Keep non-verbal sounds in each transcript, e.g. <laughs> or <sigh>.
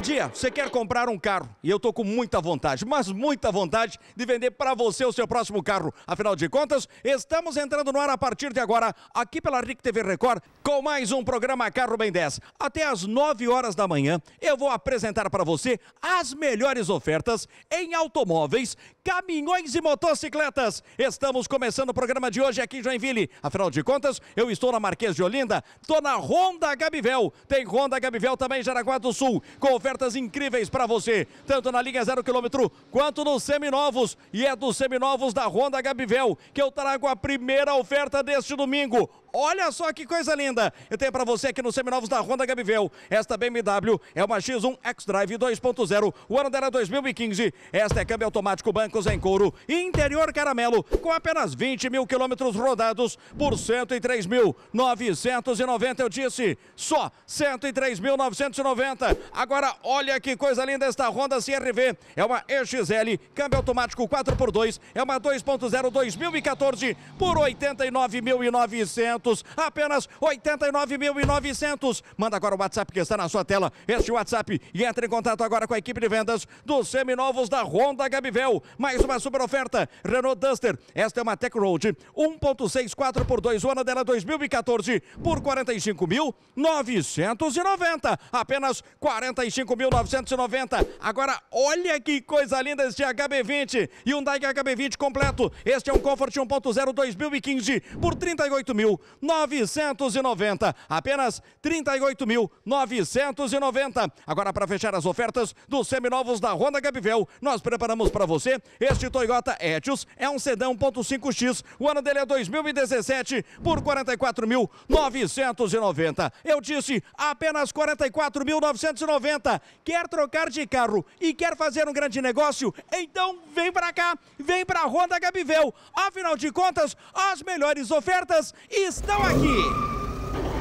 dia, você quer comprar um carro e eu estou com muita vontade, mas muita vontade de vender para você o seu próximo carro. Afinal de contas, estamos entrando no ar a partir de agora, aqui pela RIC TV Record, com mais um programa Carro Bem 10. Até às 9 horas da manhã, eu vou apresentar para você as melhores ofertas em automóveis, caminhões e motocicletas. Estamos começando o programa de hoje aqui em Joinville. Afinal de contas, eu estou na Marquês de Olinda, estou na Honda Gabivel. Tem Honda Gabivel também em Jaraguá do Sul. Confere ofertas incríveis para você, tanto na linha zero quilômetro quanto nos seminovos. E é dos seminovos da Honda Gabivel que eu trago a primeira oferta deste domingo. Olha só que coisa linda! Eu tenho para você aqui nos seminovos da Honda Gabivel. Esta BMW é uma X1 X-Drive 2.0. O ano dela 2015. É Esta é câmbio automático, bancos em couro, interior caramelo, com apenas 20 mil quilômetros rodados por 103.990. Eu disse, só 103.990. Agora olha que coisa linda esta Honda CRV. É uma EXL, câmbio automático 4x2, é uma 2.0 2014 por 89.900, apenas 89.900. Manda agora o WhatsApp que está na sua tela, este WhatsApp, e entre em contato agora com a equipe de vendas dos seminovos da Honda Gabivel. Mais uma super oferta, Renault Duster. Esta é uma Tech Road 1.6 4x2, o ano dela 2014 é por 45.990, apenas 45 5.990. Agora, olha que coisa linda este HB20. e um Hyundai HB20 completo. Este é um Comfort 1.0 2015 por 38.990. Apenas 38.990. Agora, para fechar as ofertas dos seminovos da Honda Gabivel, nós preparamos para você este Toyota Etios. É um sedã 1.5X. O ano dele é 2017 por 44.990. Eu disse apenas 44.990. Quer trocar de carro e quer fazer um grande negócio? Então vem para cá, vem para a Honda Gabivel. Afinal de contas, as melhores ofertas estão aqui.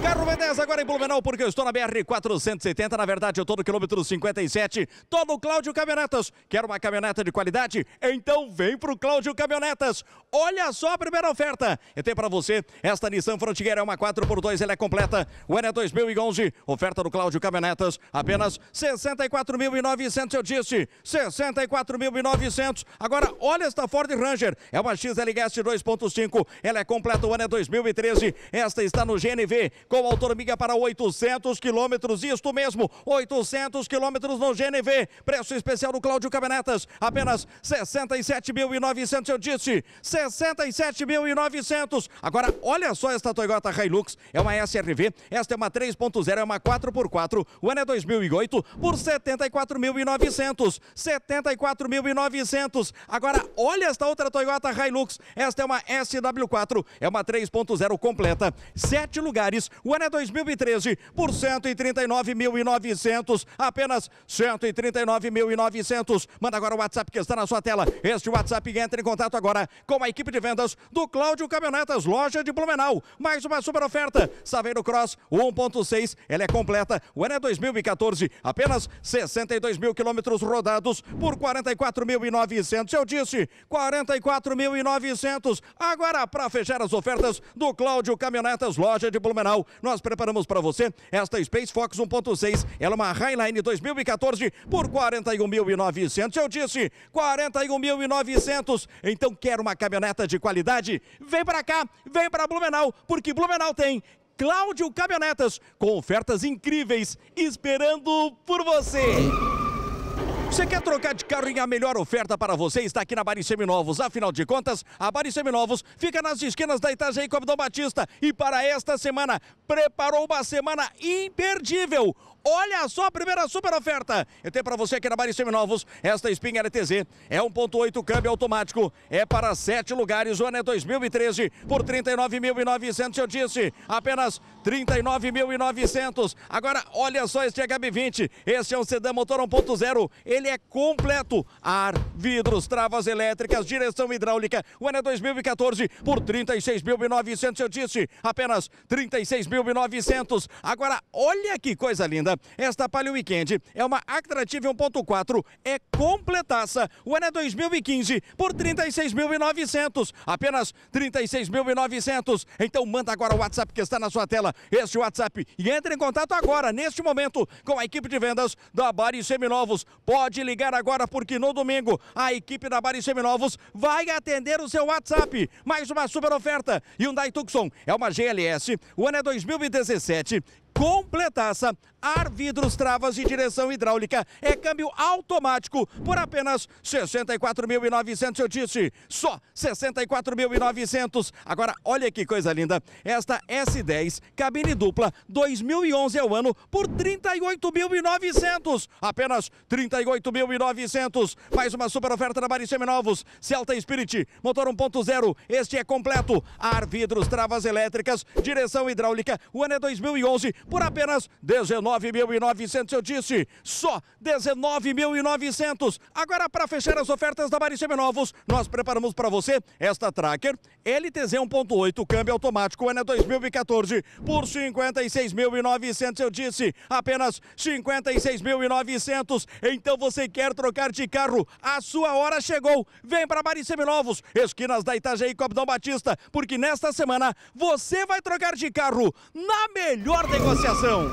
Carro V10 agora em Blumenau, porque eu estou na BR-470, na verdade eu estou no quilômetro 57, estou no Cláudio Caminhonetas. Quer uma caminhoneta de qualidade? Então vem para o Cláudio Caminhonetas. Olha só a primeira oferta. eu tenho para você, esta Nissan Frontier é uma 4x2, ela é completa, o ano é 2011, oferta do Cláudio Caminhonetas, apenas 64.900, eu disse, 64.900. Agora, olha esta Ford Ranger, é uma Guest 2.5, ela é completa, o ano é 2013, esta está no GNV, com autonomia para 800 quilômetros, isto mesmo, 800 quilômetros no GNV, preço especial do Cláudio Cabanetas apenas 67.900, eu disse, 67.900. Agora, olha só esta Toyota Hilux, é uma SRV, esta é uma 3.0, é uma 4x4, o ano é 2008, por 74.900, 74.900. Agora, olha esta outra Toyota Hilux, esta é uma SW4, é uma 3.0 completa, sete lugares, o ano é 2013 por 139.900, apenas 139.900. Manda agora o WhatsApp que está na sua tela. Este WhatsApp entra em contato agora com a equipe de vendas do Cláudio Caminhonetas, loja de Blumenau. Mais uma super oferta. Saveiro Cross 1.6, ela é completa. O ano é 2014, apenas 62 mil quilômetros rodados por 44.900. Eu disse 44.900. Agora, para fechar as ofertas do Cláudio Caminhonetas, loja de Blumenau, nós preparamos para você esta Space Fox 1.6. Ela é uma Highline 2014 por 41.900. Eu disse 41.900. Então quer uma caminhoneta de qualidade? Vem para cá, vem para Blumenau, porque Blumenau tem Cláudio Caminhonetas com ofertas incríveis esperando por você. Você quer trocar de carro e a melhor oferta para você está aqui na Bari Seminovos. Afinal de contas, a Bari Seminovos fica nas esquinas da Itajaí Dom Batista e para esta semana preparou uma semana imperdível. Olha só a primeira super oferta. Eu tenho para você aqui na Bari Seminovos, esta Spin LTZ é 1.8 câmbio automático, é para sete lugares, o ano é 2013, por 39.900 eu disse, apenas 39.900. Agora, olha só este HB20, este é um sedã motor 1.0, ele é completo, ar, vidros, travas elétricas, direção hidráulica, o ano é 2014, por 36.900 eu disse, apenas 36.900. Agora, olha que coisa linda. Fazenda. Esta Palio Weekend é uma Actrative 1.4, é completaça. O ano é 2015 por 36.900, apenas 36.900. Então manda agora o WhatsApp que está na sua tela, este WhatsApp, e entre em contato agora, neste momento, com a equipe de vendas da Bari Seminovos. Pode ligar agora porque no domingo a equipe da Bari Seminovos vai atender o seu WhatsApp. Mais uma super oferta. Hyundai Tucson é uma GLS, o ano é 2017, completaça. Ar, vidros, travas e direção hidráulica. É câmbio automático por apenas 64.900, eu disse. Só 64.900. Agora, olha que coisa linda. Esta S10, cabine dupla, 2011 é o ano, por 38.900. Apenas 38.900. Mais uma super oferta na Bari Seminovos. Celta Spirit, motor 1.0. Este é completo. Ar, vidros, travas elétricas, direção hidráulica. O ano é 2011 por apenas 19.900. Eu disse, só 19.900. Agora, para fechar as ofertas da Mariceme Novos, nós preparamos para você esta Tracker LTZ 1.8, câmbio automático, ano 2014, por 56.900. Eu disse, apenas 56.900. Então você quer trocar de carro? A sua hora chegou. Vem para Mariceme Novos, esquinas da Itajaí Cobdão Batista, porque nesta semana você vai trocar de carro na melhor negociação negociação.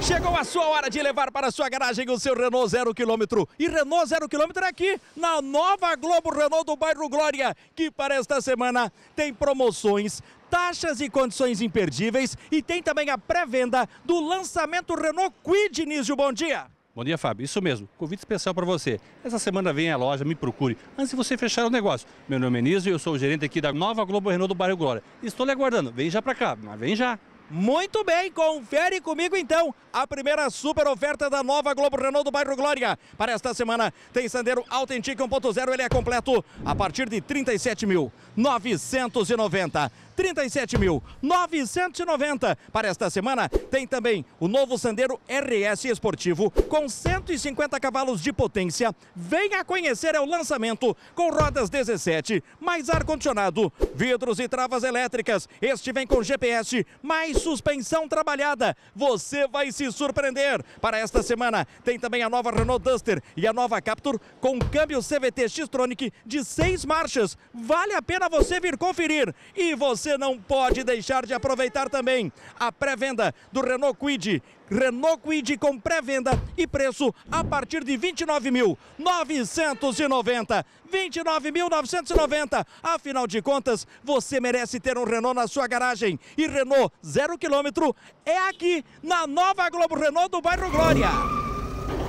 Chegou a sua hora de levar para sua garagem o seu Renault zero quilômetro E Renault zero quilômetro é aqui, na nova Globo Renault do bairro Glória, que para esta semana tem promoções, taxas e condições imperdíveis e tem também a pré-venda do lançamento Renault Quid, Nísio. Bom dia. Bom dia, Fábio. Isso mesmo. Convite especial para você. Essa semana vem à loja, me procure. Antes de você fechar o negócio. Meu nome é Nísio e eu sou o gerente aqui da nova Globo Renault do Bairro Glória. Estou lhe aguardando. Vem já para cá, mas vem já. Muito bem, confere comigo então a primeira super oferta da nova Globo Renault do bairro Glória. Para esta semana tem Sandero Authentic 1.0, ele é completo a partir de 37.990. 37.990. Para esta semana, tem também o novo Sandero RS Esportivo com 150 cavalos de potência. Venha conhecer é o lançamento com rodas 17, mais ar-condicionado, vidros e travas elétricas. Este vem com GPS, mais suspensão trabalhada. Você vai se surpreender. Para esta semana, tem também a nova Renault Duster e a nova Captur com câmbio CVT X-Tronic de seis marchas. Vale a pena você vir conferir. E você você não pode deixar de aproveitar também a pré-venda do Renault Quid. Renault Quid com pré-venda e preço a partir de 29.990. 29.990. Afinal de contas, você merece ter um Renault na sua garagem. E Renault zero quilômetro é aqui na nova Globo Renault do bairro Glória.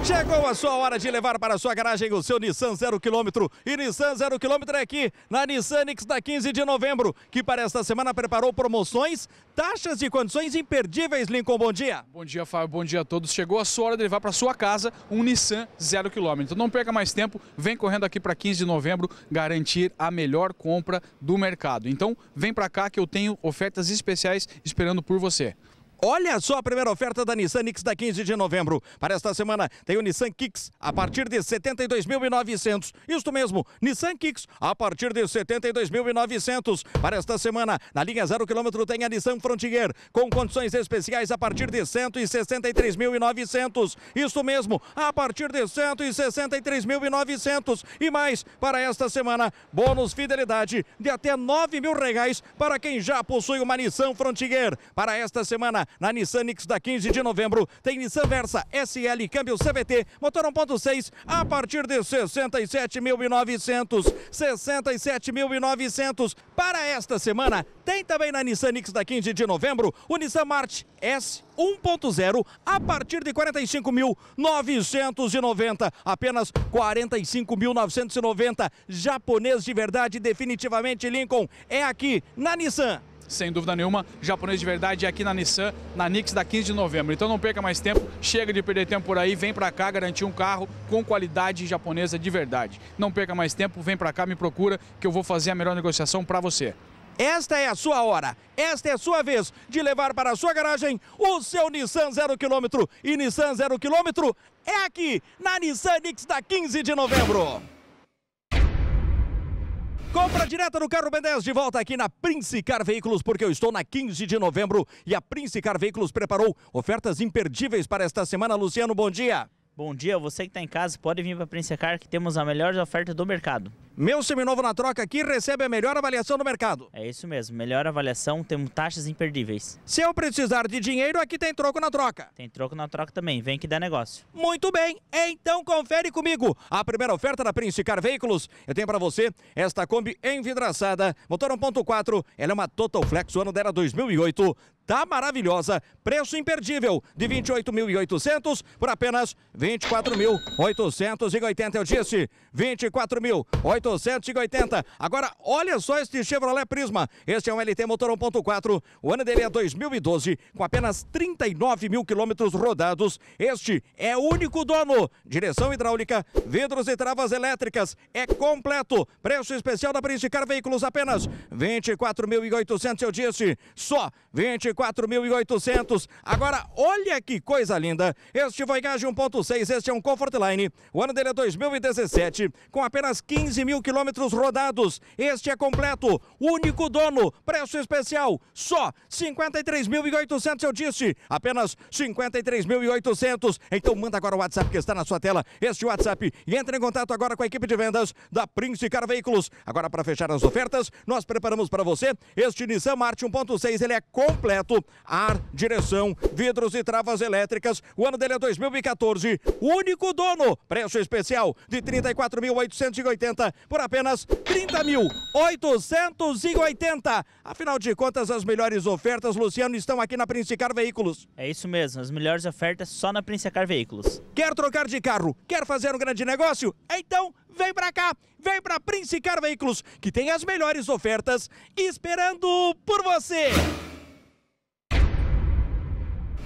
Chegou a sua hora de levar para sua garagem o seu Nissan 0km. E Nissan 0km é aqui, na Nissan X da 15 de novembro, que para esta semana preparou promoções, taxas e condições imperdíveis. Lincoln, bom dia. Bom dia, Fábio. Bom dia a todos. Chegou a sua hora de levar para sua casa um Nissan 0km. Então não perca mais tempo, vem correndo aqui para 15 de novembro garantir a melhor compra do mercado. Então vem para cá que eu tenho ofertas especiais esperando por você. Olha só a primeira oferta da Nissan Kicks da 15 de novembro. Para esta semana tem o Nissan Kicks a partir de 72.900. Isto mesmo, Nissan Kicks a partir de 72.900. Para esta semana, na linha 0 km tem a Nissan Frontier com condições especiais a partir de 163.900. Isso mesmo, a partir de 163.900 e mais para esta semana, bônus fidelidade de até 9 mil reais para quem já possui uma Nissan Frontier. Para esta semana, na Nissan Nix da 15 de novembro tem Nissan Versa SL câmbio CVT, motor 1.6 a partir de 67.900, 67.900. Para esta semana tem também na Nissan Nix da 15 de novembro o Nissan March S 1.0 a partir de 45.990, apenas 45.990. Japonês de verdade, definitivamente Lincoln é aqui na Nissan sem dúvida nenhuma, japonês de verdade aqui na Nissan, na Nix da 15 de novembro. Então não perca mais tempo, chega de perder tempo por aí, vem para cá garantir um carro com qualidade japonesa de verdade. Não perca mais tempo, vem para cá, me procura que eu vou fazer a melhor negociação para você. Esta é a sua hora, esta é a sua vez de levar para a sua garagem o seu Nissan 0km. E Nissan 0km é aqui, na Nissan Nix da 15 de novembro. Compra direta no carro B10 de volta aqui na Prince Car Veículos, porque eu estou na 15 de novembro e a Prince Car Veículos preparou ofertas imperdíveis para esta semana. Luciano, bom dia. Bom dia, você que está em casa pode vir para a Prince Car que temos a melhor oferta do mercado. Meu seminovo na troca aqui recebe a melhor avaliação do mercado. É isso mesmo, melhor avaliação, temos taxas imperdíveis. Se eu precisar de dinheiro, aqui tem troco na troca. Tem troco na troca também, vem que dá negócio. Muito bem, então confere comigo. A primeira oferta da Prince Car Veículos, eu tenho para você esta Kombi envidraçada, motor 1.4, ela é uma Total Flex, o ano dela 2008, é tá maravilhosa. Preço imperdível de 28.800 por apenas 24.880. Eu disse 24.880. Agora, olha só este Chevrolet Prisma. Este é um LT motor 1.4. O ano dele é 2012, com apenas 39 mil quilômetros rodados. Este é o único dono. Direção hidráulica, vidros e travas elétricas. É completo. Preço especial da Princicar Veículos apenas 24.800. Eu disse só 24 44.800. Agora, olha que coisa linda. Este Voyage 1.6, este é um Comfortline. O ano dele é 2017, com apenas 15 mil quilômetros rodados. Este é completo, único dono, preço especial, só 53.800, eu disse. Apenas 53.800. Então manda agora o WhatsApp que está na sua tela, este WhatsApp, e entre em contato agora com a equipe de vendas da Prince Car Veículos. Agora, para fechar as ofertas, nós preparamos para você este Nissan March 1.6, ele é completo ar, direção, vidros e travas elétricas. O ano dele é 2014. Único dono. Preço especial de 34.880 por apenas 30.880. Afinal de contas, as melhores ofertas, Luciano, estão aqui na Princicar Veículos. É isso mesmo, as melhores ofertas só na Princicar Veículos. Quer trocar de carro? Quer fazer um grande negócio? Então, vem pra cá, vem pra Princicar Veículos, que tem as melhores ofertas esperando por você.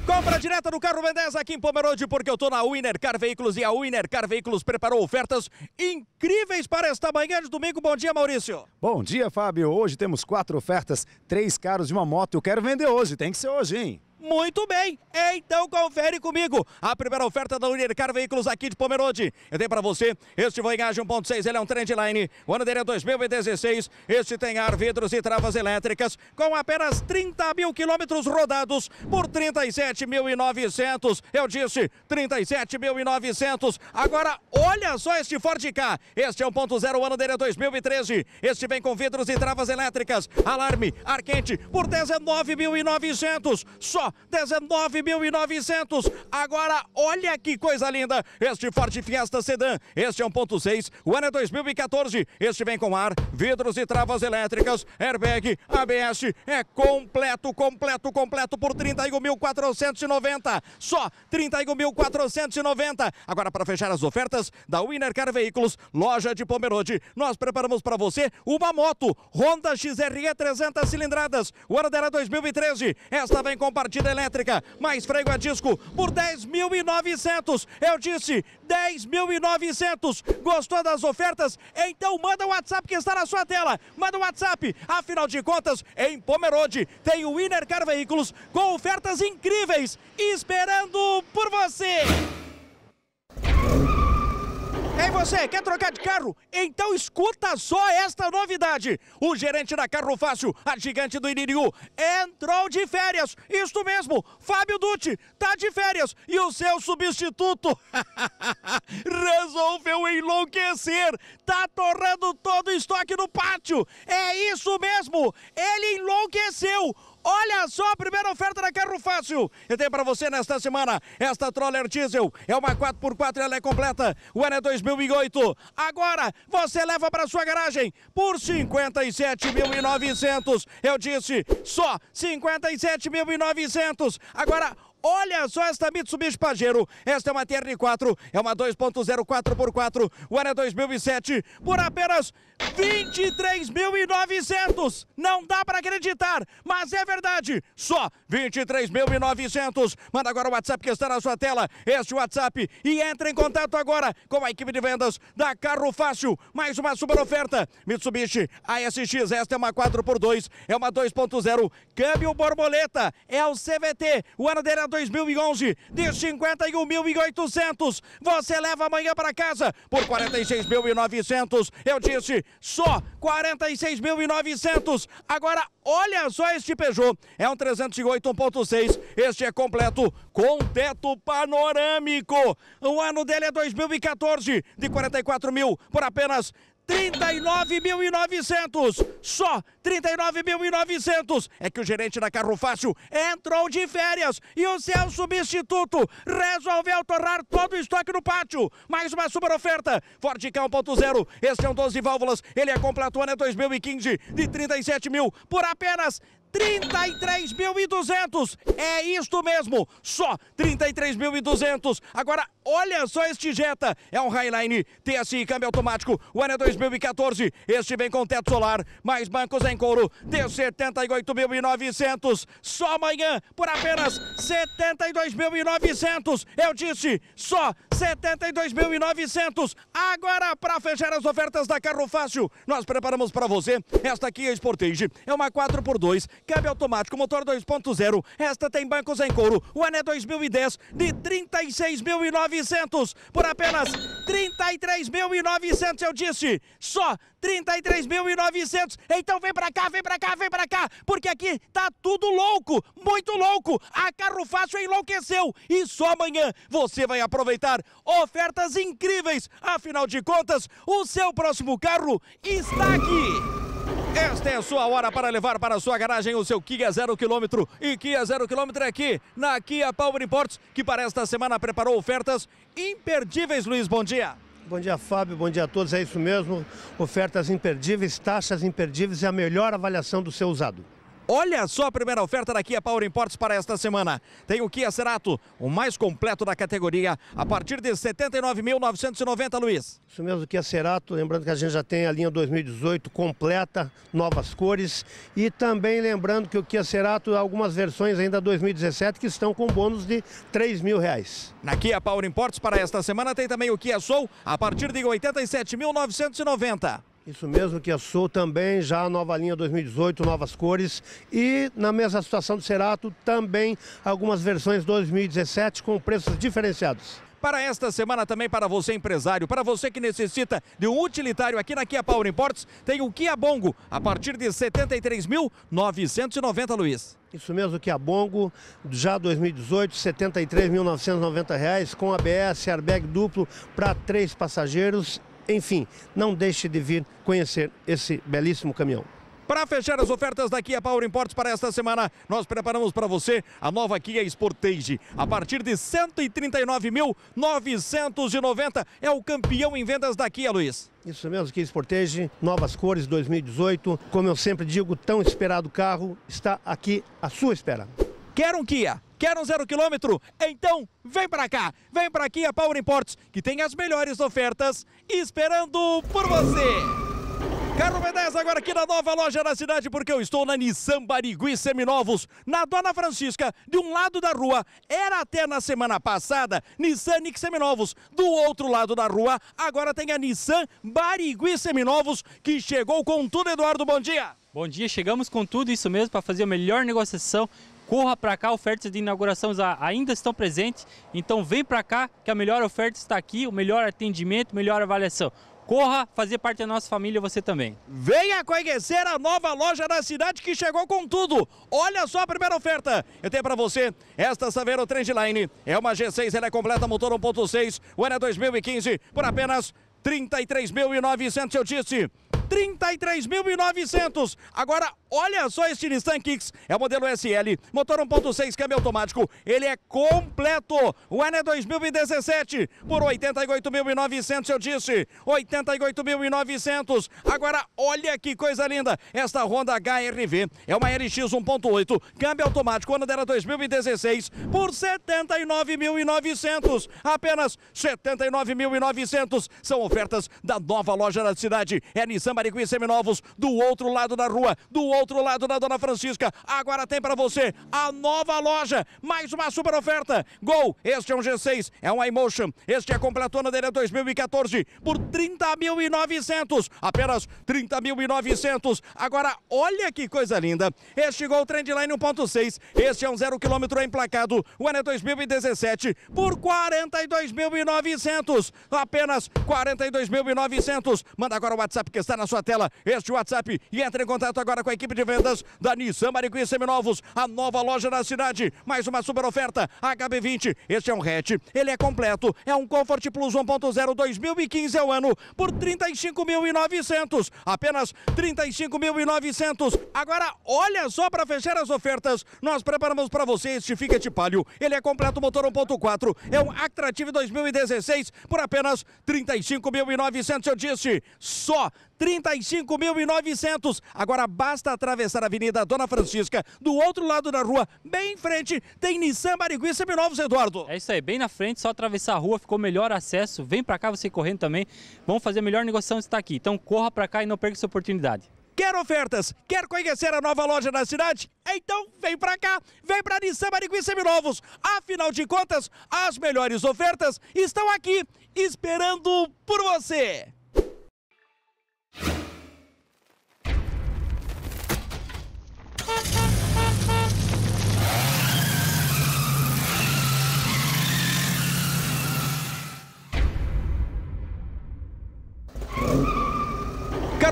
Compra direta do carro B10 aqui em Pomerode, porque eu tô na Winner Car Veículos e a Winner Car Veículos preparou ofertas incríveis para esta manhã de domingo. Bom dia, Maurício. Bom dia, Fábio. Hoje temos quatro ofertas, três carros e uma moto. Eu quero vender hoje, tem que ser hoje, hein? Muito bem, então confere comigo a primeira oferta da Unircar Veículos aqui de Pomerode. Eu tenho para você este Voyage 1.6, ele é um Trendline, o ano dele é 2016. Este tem ar, vidros e travas elétricas com apenas 30 mil quilômetros rodados por 37.900. Eu disse 37.900. Agora olha só este Ford K, este é 1.0, o ano dele é 2013. Este vem com vidros e travas elétricas, alarme, ar quente por 19.900 só 19.900. Agora, olha que coisa linda. Este Ford Fiesta Sedan. Este é 1.6. O ano é 2014. Este vem com ar, vidros e travas elétricas, airbag, ABS. É completo, completo, completo por 31.490. Só 31.490. Agora, para fechar as ofertas da Winner Car Veículos, loja de Pomerode, nós preparamos para você uma moto Honda XRE 300 cilindradas. O ano dela é e 2013. Esta vem compartilhada corrida elétrica, mais freio a disco por 10.900. Eu disse 10.900. Gostou das ofertas? Então manda o WhatsApp que está na sua tela. Manda o WhatsApp. Afinal de contas, em Pomerode tem o Inercar Car Veículos com ofertas incríveis esperando por você. Ei você, quer trocar de carro? Então escuta só esta novidade. O gerente da Carro Fácil, a gigante do Iniriu, entrou de férias. Isto mesmo, Fábio Dutti tá de férias e o seu substituto <laughs> resolveu enlouquecer. Tá torrando todo o estoque no pátio. É isso mesmo, ele enlouqueceu. Olha só a primeira oferta da Carro Fácil. Eu tenho para você nesta semana esta Troller Diesel. É uma 4x4 ela é completa. O ano é 2008. Agora você leva para sua garagem por 57.900. Eu disse só 57.900. Agora Olha só esta Mitsubishi Pajero. Esta é uma TR4, é uma 2.0 4x4, o ano é 2007, por apenas 23.900. Não dá para acreditar, mas é verdade. Só 23.900. Manda agora o WhatsApp que está na sua tela, este WhatsApp, e entre em contato agora com a equipe de vendas da Carro Fácil. Mais uma super oferta. Mitsubishi ASX, esta é uma 4x2, é uma 2.0, câmbio borboleta, é o CVT. O ano dele é 2011 de 51.800. Você leva amanhã para casa por 46.900. Eu disse só 46.900. Agora olha só este Peugeot. É um 308 1.6. Este é completo com teto panorâmico. O ano dele é 2014 de 44 mil por apenas 39.900, só 39.900. É que o gerente da Carro Fácil entrou de férias e o seu substituto resolveu torrar todo o estoque no pátio. Mais uma super oferta, Ford K 1.0, esse é um 12 válvulas, ele é com Platuana 2015 de 37 mil por apenas 33.200. É isto mesmo, só 33.200. Agora Olha só este Jetta, é um Highline TSI câmbio automático, o ano é 2014, este vem com teto solar, mais bancos em couro, de 78.900, só amanhã por apenas 72.900, eu disse, só 72.900. Agora, para fechar as ofertas da Carro Fácil, nós preparamos para você esta Kia Sportage. É uma 4x2, câmbio automático, motor 2.0. Esta tem bancos em couro. O ano é 2010 de 36.900. 900 por apenas 33.900, eu disse. Só 33.900. Então vem pra cá, vem pra cá, vem pra cá, porque aqui tá tudo louco, muito louco. A Carro Fácil enlouqueceu e só amanhã você vai aproveitar ofertas incríveis. Afinal de contas, o seu próximo carro está aqui. Esta é a sua hora para levar para a sua garagem o seu Kia zero quilômetro. E Kia zero quilômetro é aqui, na Kia Power Imports, que para esta semana preparou ofertas imperdíveis. Luiz, bom dia. Bom dia, Fábio. Bom dia a todos. É isso mesmo. Ofertas imperdíveis, taxas imperdíveis e a melhor avaliação do seu usado. Olha só a primeira oferta da Kia Power Imports para esta semana. Tem o Kia Cerato, o mais completo da categoria, a partir de 79.990, Luiz. Isso mesmo, Kia Cerato, lembrando que a gente já tem a linha 2018 completa, novas cores. E também lembrando que o Kia Cerato, algumas versões ainda 2017 que estão com bônus de 3 mil reais. Na Kia Power Imports para esta semana tem também o Kia Soul, a partir de 87.990. Isso mesmo, que a Sul também, já nova linha 2018, novas cores. E na mesma situação do Cerato, também algumas versões 2017 com preços diferenciados. Para esta semana também para você empresário, para você que necessita de um utilitário aqui na Kia Power Imports, tem o Kia Bongo a partir de 73.990, Luiz. Isso mesmo, que a Bongo, já 2018, R$ 73.990, com ABS, airbag duplo para três passageiros enfim, não deixe de vir conhecer esse belíssimo caminhão. Para fechar as ofertas da Kia Power Imports para esta semana, nós preparamos para você a nova Kia Sportage. A partir de 139.990 é o campeão em vendas da Kia, Luiz. Isso mesmo, Kia Sportage, novas cores 2018. Como eu sempre digo, tão esperado carro está aqui à sua espera. Quer um Kia? Quer um zero quilômetro? Então vem para cá, vem para aqui a Power Imports, que tem as melhores ofertas esperando por você. Carro B10 agora aqui na nova loja da cidade, porque eu estou na Nissan Barigui Seminovos, na Dona Francisca, de um lado da rua, era até na semana passada, Nissan Nix Seminovos, do outro lado da rua, agora tem a Nissan Barigui Seminovos, que chegou com tudo, Eduardo, bom dia! Bom dia, chegamos com tudo, isso mesmo, para fazer a melhor negociação corra para cá, ofertas de inauguração ainda estão presentes, então vem para cá que a melhor oferta está aqui, o melhor atendimento, melhor avaliação. Corra fazer parte da nossa família, você também. Venha conhecer a nova loja da cidade que chegou com tudo. Olha só a primeira oferta. Eu tenho para você esta Saveiro Trendline. É uma G6, ela é completa, motor 1.6. O ano é 2015 por apenas 33.900, eu disse. 33.900. Agora Olha só este Nissan Kicks, é o modelo SL, motor 1.6, câmbio automático, ele é completo. O ano é 2017, por 88.900 eu disse, 88.900. Agora olha que coisa linda, esta Honda HRV é uma LX 1.8, câmbio automático, ano dela 2016, por 79.900, apenas 79.900. São ofertas da nova loja da cidade, é Nissan Maricui Seminovos, do outro lado da rua, do outro outro lado da Dona Francisca. Agora tem para você a nova loja, mais uma super oferta. Gol, este é um G6, é um iMotion, este é ano dele é 2014 por 30.900, apenas 30.900. Agora olha que coisa linda, este Gol Trendline 1.6, este é um zero quilômetro emplacado, o ano é 2017 por 42.900, apenas 42.900. Manda agora o WhatsApp que está na sua tela, este WhatsApp e entre em contato agora com a equipe equipe de vendas da Nissan Maricuí Seminovos, a nova loja da cidade. Mais uma super oferta, HB20. Este é um hatch, ele é completo, é um Comfort Plus 1.0 2015 ao ano por 35.900, apenas 35.900. Agora olha só para fechar as ofertas, nós preparamos para você este Fiat Palio. Ele é completo motor 1.4, é um Actrative 2016 por apenas 35.900, eu disse, só 35.900. Agora basta atravessar a Avenida Dona Francisca, do outro lado da rua, bem em frente, tem Nissan Barigui Seminovos, Eduardo. É isso aí, bem na frente, só atravessar a rua, ficou melhor acesso. Vem para cá você correndo também. Vamos fazer a melhor negociação está aqui. Então corra para cá e não perca essa oportunidade. Quer ofertas? Quer conhecer a nova loja da cidade? Então vem para cá, vem para Nissan Barigui Seminovos. Afinal de contas, as melhores ofertas estão aqui, esperando por você. you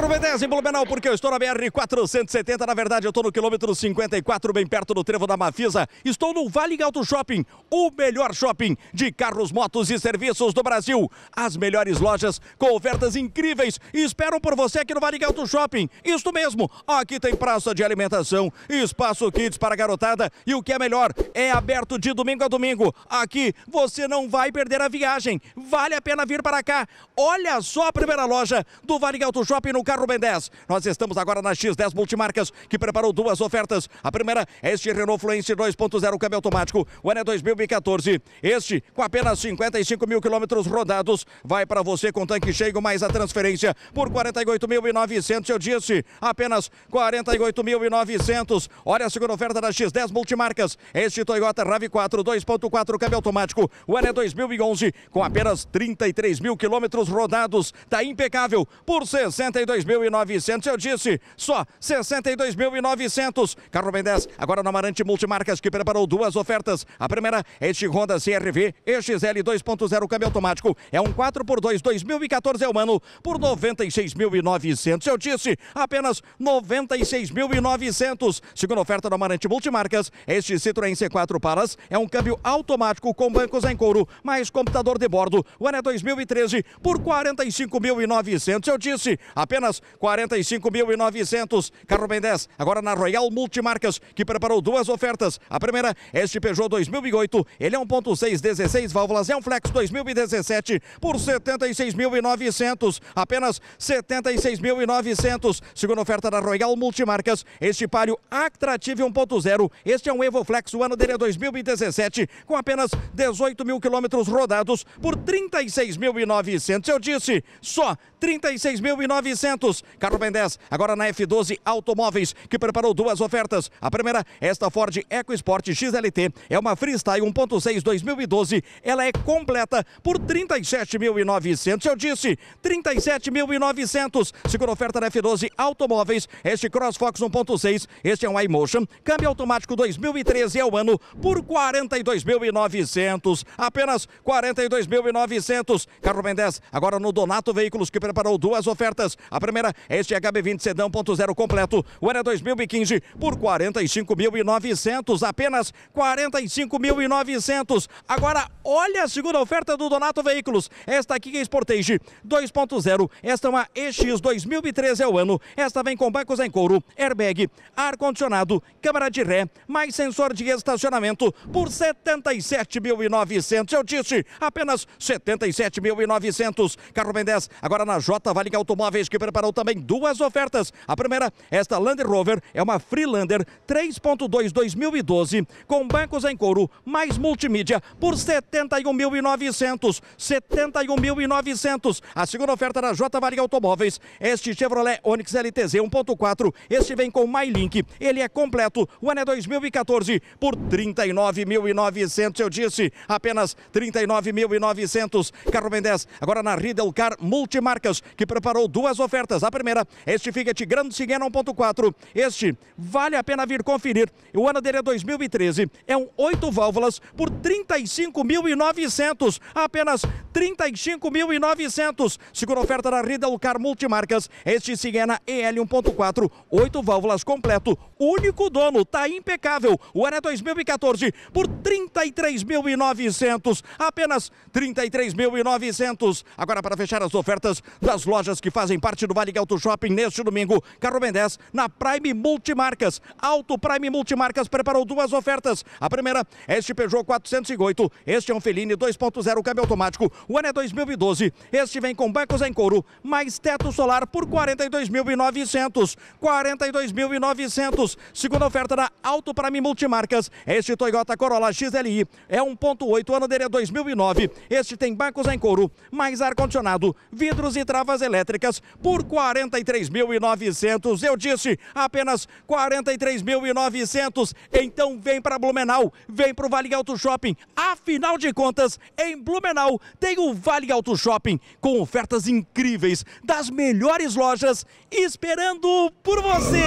RB10 em Blumenau, porque eu estou na BR 470. Na verdade, eu estou no quilômetro 54, bem perto do trevo da Mafisa. Estou no Vale Alto Shopping, o melhor shopping de carros, motos e serviços do Brasil. As melhores lojas com ofertas incríveis esperam por você aqui no Vale Alto Shopping. Isso mesmo, aqui tem praça de alimentação, espaço kids para garotada e o que é melhor, é aberto de domingo a domingo. Aqui você não vai perder a viagem. Vale a pena vir para cá. Olha só a primeira loja do Vale Alto Shopping no carro Ben 10. Nós estamos agora na X10 Multimarcas, que preparou duas ofertas. A primeira é este Renault Fluence 2.0 câmbio automático, o ano é 2014. Este, com apenas 55 mil quilômetros rodados, vai para você com tanque cheio mais a transferência por 48.900, eu disse, apenas 48.900. Olha a segunda oferta da X10 Multimarcas. Este Toyota RAV4 2.4 câmbio automático, o ano é 2011, com apenas 33 mil quilômetros rodados, está impecável por 62 62.900. Eu disse só 62.900. Carro Ben 10, agora no Amarante Multimarcas, que preparou duas ofertas. A primeira é este Honda CRV EXL 2.0 câmbio automático. É um 4x2 2014 é o ano por 96.900. Eu disse apenas 96.900. Segunda oferta do Amarante Multimarcas, este Citroën C4 Palas é um câmbio automático com bancos em couro, mais computador de bordo. O ano é 2013 por 45.900. Eu disse apenas 10, 45.900. Carro Ben 10, agora na Royal Multimarcas, que preparou duas ofertas. A primeira, este Peugeot 2008, ele é 1.6, 16 válvulas, é um flex 2017 por 76.900, apenas 76.900. Segunda oferta da Royal Multimarcas, este Palio Actrative 1.0, este é um Evo Flex, o ano dele é 2017, com apenas 18 mil quilômetros rodados por 36.900. Eu disse, só 36.900. 200. Carro Ben 10, agora na F12 Automóveis, que preparou duas ofertas. A primeira, esta Ford EcoSport XLT, é uma Freestyle 1.6 2012. Ela é completa por 37.900. Eu disse, 37.900. Segunda oferta na F12 Automóveis, este CrossFox 1.6, este é um iMotion, câmbio automático 2013 é o ano, por 42.900. Apenas 42.900. Carro Ben 10, agora no Donato Veículos, que preparou duas ofertas. A primeira, é este HB20 Sedã 1.0 completo, o ano é 2015, por 45.900, apenas 45.900. Agora, olha a segunda oferta do Donato Veículos. Esta aqui é Sportage 2.0, esta é uma EX 2013 é o ano. Esta vem com bancos em couro, airbag, ar-condicionado, câmera de ré, mais sensor de estacionamento por 77.900. Eu disse, apenas 77.900. Carro Ben 10, agora na J Vale Automóveis que preparou também duas ofertas. A primeira, esta Land Rover, é uma Freelander 3.2 2012 com bancos em couro mais multimídia por 71.900. 71.900. A segunda oferta da J Varig Automóveis, este Chevrolet Onix LTZ 1.4, este vem com MyLink, ele é completo, o ano é 2014 por 39.900, eu disse, apenas 39.900. Carro Mendes, agora na Riddle Car Multimarcas, que preparou duas ofertas ofertas. A primeira, este Fiat Grande Siena 1.4. Este vale a pena vir conferir. O ano dele é 2013. É um 8 válvulas por 35.900. Apenas 35.900. Segunda oferta da Riddle Car Multimarcas. Este Siena EL 1.4, 8 válvulas completo. Único dono, tá impecável. O ano é 2014 por 33.900. Apenas 33.900. Agora para fechar as ofertas das lojas que fazem parte do do Vale Alto Shopping neste domingo. Carro Ben 10 na Prime Multimarcas. Alto Prime Multimarcas preparou duas ofertas. A primeira, é este Peugeot 408. Este é um Feline 2.0 câmbio automático. O ano é 2012. Este vem com bancos em couro, mais teto solar por 42.900. 42.900. Segunda oferta da Alto Prime Multimarcas. É este Toyota Corolla XLI é 1.8, ano dele é 2009. Este tem bancos em couro, mais ar-condicionado, vidros e travas elétricas por por 43.900. Eu disse apenas 43.900. Então vem para Blumenau, vem para o Vale Alto Shopping. Afinal de contas, em Blumenau tem o Vale Alto Shopping com ofertas incríveis das melhores lojas esperando por você.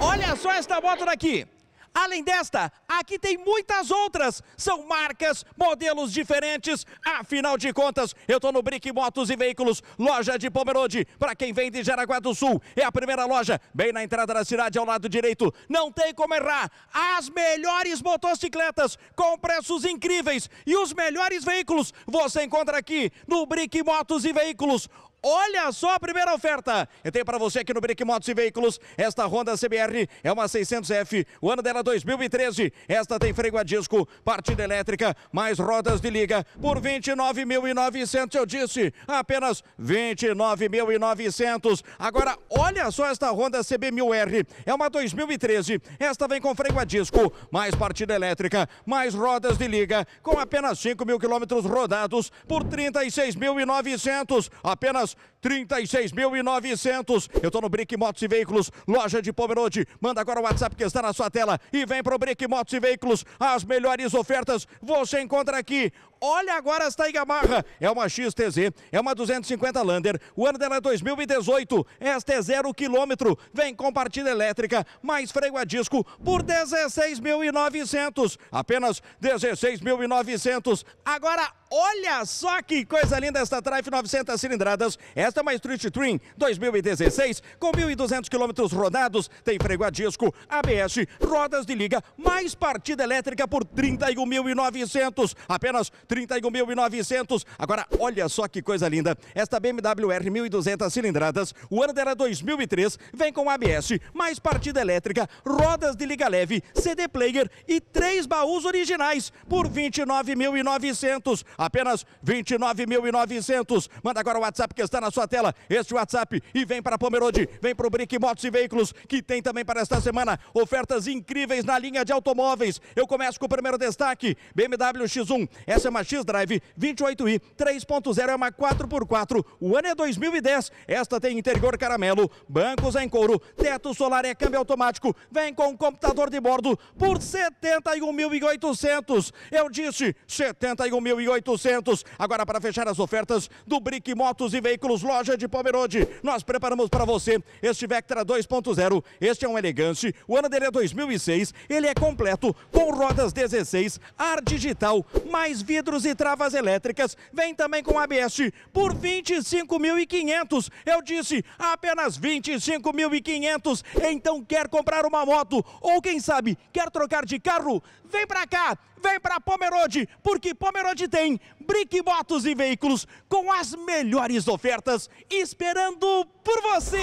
Olha só esta moto daqui. Além desta, aqui tem muitas outras. São marcas, modelos diferentes. Afinal de contas, eu estou no Brick Motos e Veículos, loja de Pomerode. Para quem vem de Jaraguá do Sul, é a primeira loja, bem na entrada da cidade, ao lado direito. Não tem como errar. As melhores motocicletas, com preços incríveis. E os melhores veículos, você encontra aqui no Brick Motos e Veículos. Olha só a primeira oferta. Eu tenho para você aqui no Brick Motos e Veículos. Esta Honda CBR é uma 600F. O ano dela 2013. É esta tem freio a disco, partida elétrica, mais rodas de liga por 29.900. Eu disse apenas 29.900. Agora, olha só esta Honda CB1000R. É uma 2013. Esta vem com freio a disco, mais partida elétrica, mais rodas de liga, com apenas 5 mil quilômetros rodados por 36.900. Apenas 36.900. Eu tô no Brick Motos e Veículos, loja de Pomerode. Manda agora o WhatsApp que está na sua tela e vem pro Brick Motos e Veículos. As melhores ofertas você encontra aqui. Olha agora esta Igamarra. É uma XTZ, é uma 250 Lander. O ano dela é 2018. Esta é zero quilômetro. Vem com partida elétrica, mais freio a disco por 16.900. Apenas 16.900. Agora Olha só que coisa linda esta Triumph 900 cilindradas. Esta é uma Street Twin 2016 com 1.200 quilômetros rodados. Tem freio a disco, ABS, rodas de liga, mais partida elétrica por 31.900. Apenas 31.900. Agora, olha só que coisa linda. Esta BMW R 1200 cilindradas, o ano dela 2003, é vem com ABS, mais partida elétrica, rodas de liga leve, CD player e três baús originais por 29.900. Apenas 29.900. Manda agora o WhatsApp que está na sua tela, este WhatsApp, e vem para Pomerode, vem para o Brick Motos e Veículos, que tem também para esta semana ofertas incríveis na linha de automóveis. Eu começo com o primeiro destaque, BMW X1. Essa é uma X-Drive 28i 3.0 é uma 4x4. O ano é 2010. Esta tem interior caramelo, bancos em couro, teto solar e é câmbio automático. Vem com computador de bordo por 71.800. Eu disse 71.800. Agora para fechar as ofertas do Brick Motos e Veículos Loja de Pomerode, nós preparamos para você este Vectra 2.0. Este é um elegante. O ano dele é 2006. Ele é completo com rodas 16, ar digital, mais vidro vidros e travas elétricas. Vem também com ABS por 25.500. Eu disse, apenas 25.500. Então quer comprar uma moto ou quem sabe quer trocar de carro? Vem pra cá, vem pra Pomerode, porque Pomerode tem Brick Motos e Veículos com as melhores ofertas esperando por você.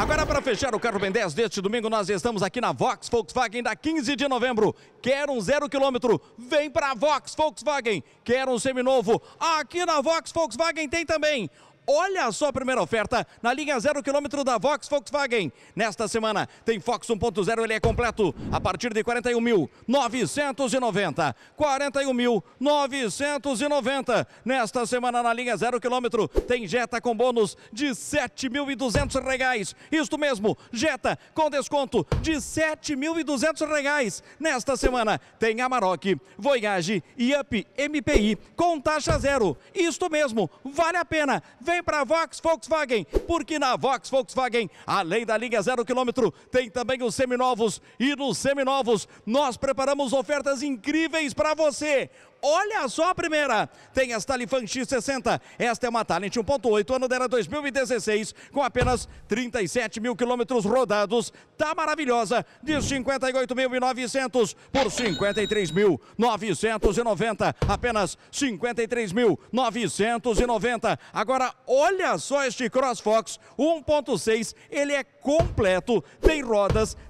Agora, para fechar o Carro Ben 10 deste domingo, nós estamos aqui na Vox Volkswagen da 15 de novembro. Quer um zero quilômetro? Vem para a Vox Volkswagen. Quer um seminovo? Aqui na Vox Volkswagen tem também. Olha só a primeira oferta na linha zero quilômetro da Vox Volkswagen. Nesta semana tem Fox 1.0, ele é completo a partir de 41.990. 41.990. Nesta semana na linha zero quilômetro tem Jetta com bônus de 7.200 reais. Isto mesmo, Jetta com desconto de 7.200 reais. Nesta semana tem Amarok, Voyage e Up MPI com taxa zero. Isto mesmo, vale a pena. Vem Vem para a Vox Volkswagen, porque na Vox Volkswagen, além da linha zero quilômetro, tem também os seminovos. E nos seminovos, nós preparamos ofertas incríveis para você. Olha só a primeira. Tem esta Lifan X60. Esta é uma Talent 1.8, ano dela 2016, com apenas 37 mil quilômetros rodados. Tá maravilhosa. De 58.900 por 53.990. Apenas 53.990. Agora, olha só este CrossFox 1.6. Ele é completo, tem rodas,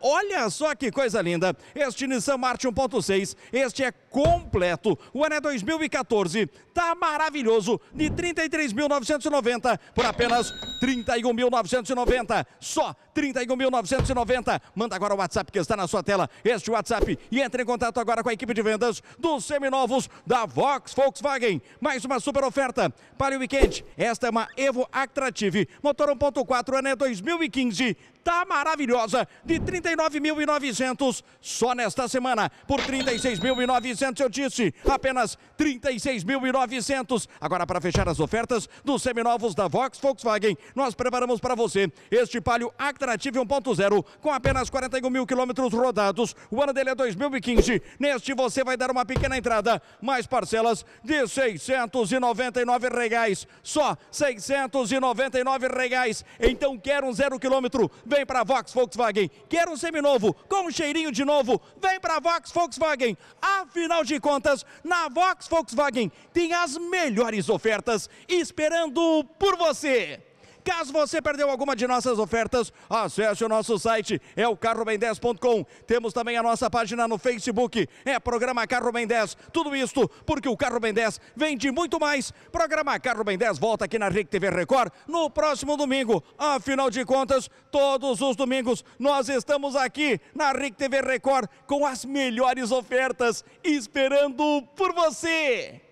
Olha só que coisa linda. Este Nissan March 1.6, este é completo. O ano é 2014, tá maravilhoso. De 33.990 por apenas 31.990. Só 31.990. Manda agora o WhatsApp que está na sua tela, este WhatsApp, e entre em contato agora com a equipe de vendas dos seminovos da Vox Volkswagen. Mais uma super oferta para o weekend. Esta é uma Evo Actrative, motor 1.4, ano é 2015, tá maravilhosa de 39.900 só nesta semana por 36.900 eu disse apenas 36.900 agora para fechar as ofertas dos seminovos da Vox Volkswagen nós preparamos para você este Palio Actrative 1.0 com apenas 41 mil quilômetros rodados o ano dele é 2015 neste você vai dar uma pequena entrada mais parcelas de 699 reais só 699 reais então quer um zero quilômetro vem Vem para a Vox Volkswagen. Quer um seminovo com um cheirinho de novo? Vem para a Vox Volkswagen. Afinal de contas, na Vox Volkswagen tem as melhores ofertas esperando por você. Caso você perdeu alguma de nossas ofertas, acesse o nosso site, é o carrobem10.com. Temos também a nossa página no Facebook, é Programa Carro Bem 10. Tudo isto porque o Carro Bem 10 vende muito mais. Programa Carro Bem 10 volta aqui na Rick TV Record no próximo domingo. Afinal de contas, todos os domingos nós estamos aqui na Rick TV Record com as melhores ofertas esperando por você.